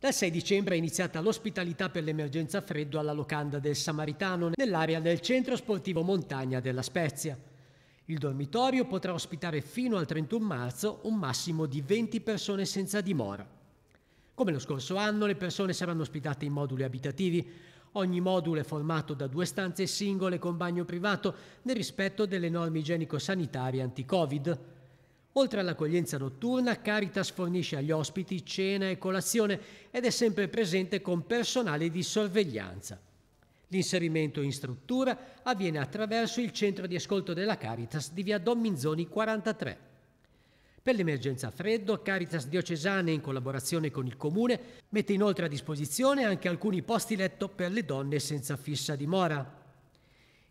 Dal 6 dicembre è iniziata l'ospitalità per l'emergenza freddo alla locanda del Samaritano nell'area del centro sportivo Montagna della Spezia. Il dormitorio potrà ospitare fino al 31 marzo un massimo di 20 persone senza dimora. Come lo scorso anno, le persone saranno ospitate in moduli abitativi. Ogni modulo è formato da due stanze singole con bagno privato nel rispetto delle norme igienico-sanitarie anti-Covid. Oltre all'accoglienza notturna, Caritas fornisce agli ospiti cena e colazione ed è sempre presente con personale di sorveglianza. L'inserimento in struttura avviene attraverso il centro di ascolto della Caritas di via Don Minzoni 43. Per l'emergenza freddo, Caritas Diocesane, in collaborazione con il Comune, mette inoltre a disposizione anche alcuni posti letto per le donne senza fissa dimora.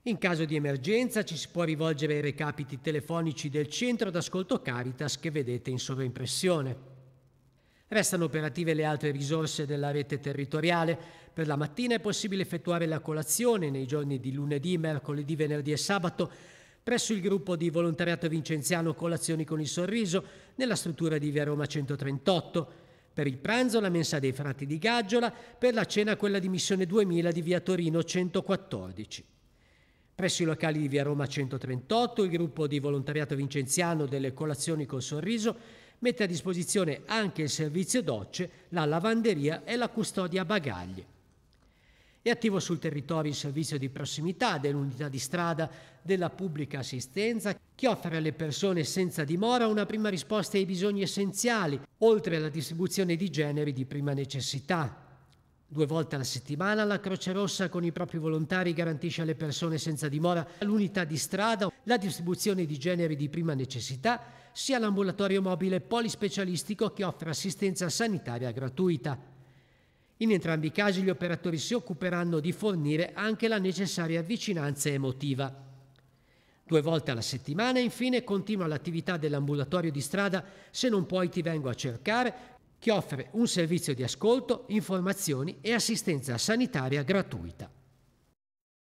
In caso di emergenza ci si può rivolgere ai recapiti telefonici del centro d'ascolto Caritas che vedete in sovraimpressione. Restano operative le altre risorse della rete territoriale. Per la mattina è possibile effettuare la colazione nei giorni di lunedì, mercoledì, venerdì e sabato presso il gruppo di volontariato vincenziano Colazioni con il Sorriso nella struttura di Via Roma 138. Per il pranzo la mensa dei frati di Gaggiola, per la cena quella di Missione 2000 di Via Torino 114. Presso i locali di Via Roma 138, il gruppo di volontariato vincenziano delle colazioni col sorriso mette a disposizione anche il servizio docce, la lavanderia e la custodia bagagli. È attivo sul territorio il servizio di prossimità dell'unità di strada della pubblica assistenza che offre alle persone senza dimora una prima risposta ai bisogni essenziali, oltre alla distribuzione di generi di prima necessità, Due volte alla settimana la Croce Rossa con i propri volontari garantisce alle persone senza dimora l'unità di strada, la distribuzione di generi di prima necessità, sia l'ambulatorio mobile polispecialistico che offre assistenza sanitaria gratuita. In entrambi i casi gli operatori si occuperanno di fornire anche la necessaria vicinanza emotiva. Due volte alla settimana infine continua l'attività dell'ambulatorio di strada Se non puoi ti vengo a cercare che offre un servizio di ascolto, informazioni e assistenza sanitaria gratuita.